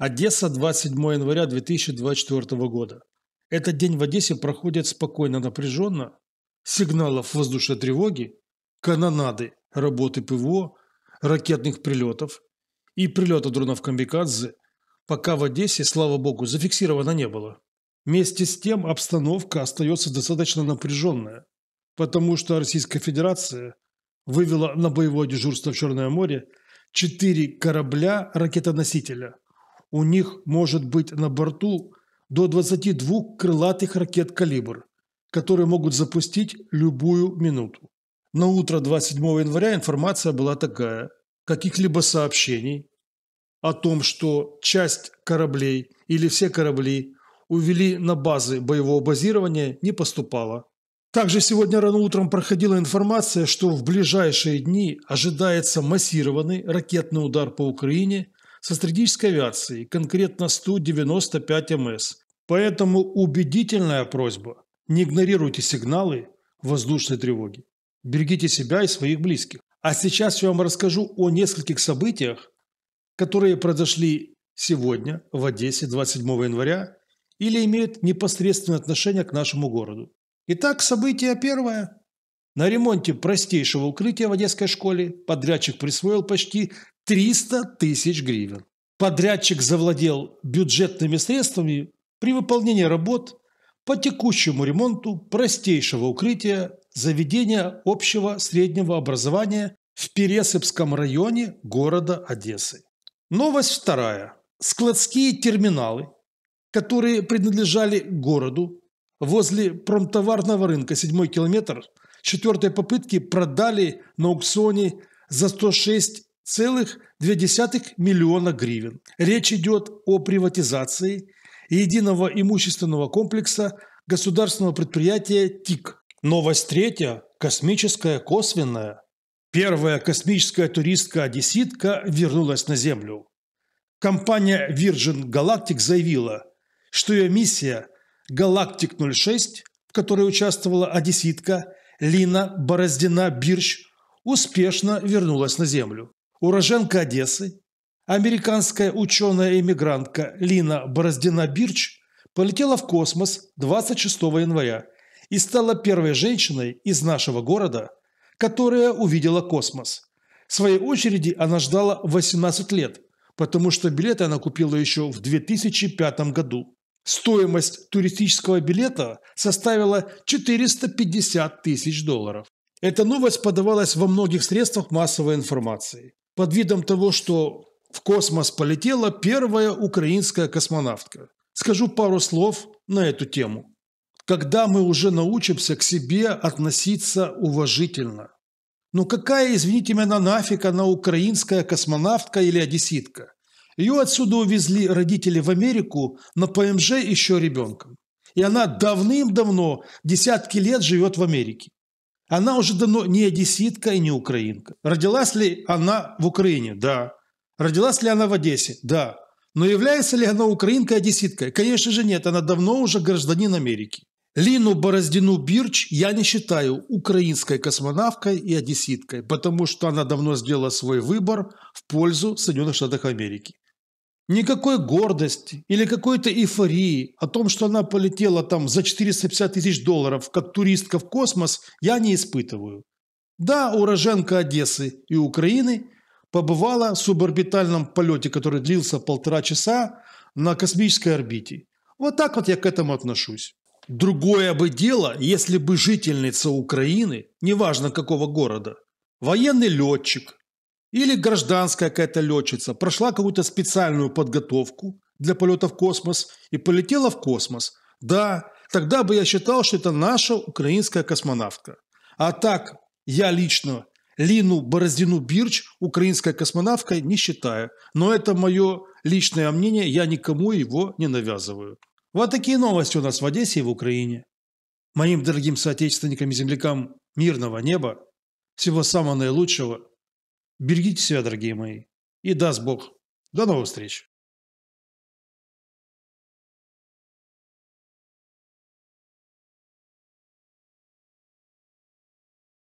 Одесса, 27 января 2024 года. Этот день в Одессе проходит спокойно, напряженно. Сигналов воздушной тревоги, канонады работы ПВО, ракетных прилетов и прилета дронов Камикадзе пока в Одессе, слава богу, зафиксировано не было. Вместе с тем обстановка остается достаточно напряженная, потому что Российская Федерация вывела на боевое дежурство в Черное море четыре корабля ракетоносителя – у них может быть на борту до 22 крылатых ракет «Калибр», которые могут запустить любую минуту. На утро 27 января информация была такая. Каких-либо сообщений о том, что часть кораблей или все корабли увели на базы боевого базирования, не поступало. Также сегодня рано утром проходила информация, что в ближайшие дни ожидается массированный ракетный удар по Украине со стратегической авиацией, конкретно 195 МС. Поэтому убедительная просьба – не игнорируйте сигналы воздушной тревоги. Берегите себя и своих близких. А сейчас я вам расскажу о нескольких событиях, которые произошли сегодня в Одессе 27 января или имеют непосредственное отношение к нашему городу. Итак, событие первое – на ремонте простейшего укрытия в одесской школе подрядчик присвоил почти 300 тысяч гривен. Подрядчик завладел бюджетными средствами при выполнении работ по текущему ремонту простейшего укрытия заведения общего среднего образования в Пересыпском районе города Одессы. Новость вторая. Складские терминалы, которые принадлежали городу, возле промтоварного рынка 7 километр – четвертой попытки продали на аукционе за 106,2 миллиона гривен. Речь идет о приватизации единого имущественного комплекса государственного предприятия ТИК. Новость третья – космическая косвенная. Первая космическая туристка-одесситка вернулась на Землю. Компания Virgin Galactic заявила, что ее миссия «Галактик-06», в которой участвовала одесситка, Лина Бороздина-Бирч успешно вернулась на Землю. Уроженка Одессы, американская ученая-эмигрантка Лина Бороздина-Бирч полетела в космос 26 января и стала первой женщиной из нашего города, которая увидела космос. В своей очереди она ждала 18 лет, потому что билеты она купила еще в 2005 году. Стоимость туристического билета составила 450 тысяч долларов. Эта новость подавалась во многих средствах массовой информации. Под видом того, что в космос полетела первая украинская космонавтка. Скажу пару слов на эту тему. Когда мы уже научимся к себе относиться уважительно? Ну какая, извините меня, нафиг она украинская космонавтка или одесситка? Ее отсюда увезли родители в Америку на ПМЖ еще ребенком. И она давным-давно, десятки лет живет в Америке. Она уже давно не одесситка и не украинка. Родилась ли она в Украине? Да. Родилась ли она в Одессе? Да. Но является ли она украинкой и одесситкой? Конечно же нет, она давно уже гражданин Америки. Лину Бороздину Бирч я не считаю украинской космонавкой и одесситкой, потому что она давно сделала свой выбор в пользу Соединенных Штатов Америки. Никакой гордости или какой-то эйфории о том, что она полетела там за 450 тысяч долларов как туристка в космос, я не испытываю. Да, уроженка Одессы и Украины побывала в суборбитальном полете, который длился полтора часа на космической орбите. Вот так вот я к этому отношусь. Другое бы дело, если бы жительница Украины, неважно какого города, военный летчик, или гражданская какая-то летчица прошла какую-то специальную подготовку для полета в космос и полетела в космос. Да, тогда бы я считал, что это наша украинская космонавтка. А так, я лично Лину Бороздину Бирч украинской космонавткой не считаю. Но это мое личное мнение, я никому его не навязываю. Вот такие новости у нас в Одессе и в Украине. Моим дорогим соотечественникам и землякам мирного неба, всего самого наилучшего – Берегите себя, дорогие мои. И даст Бог. До новых встреч.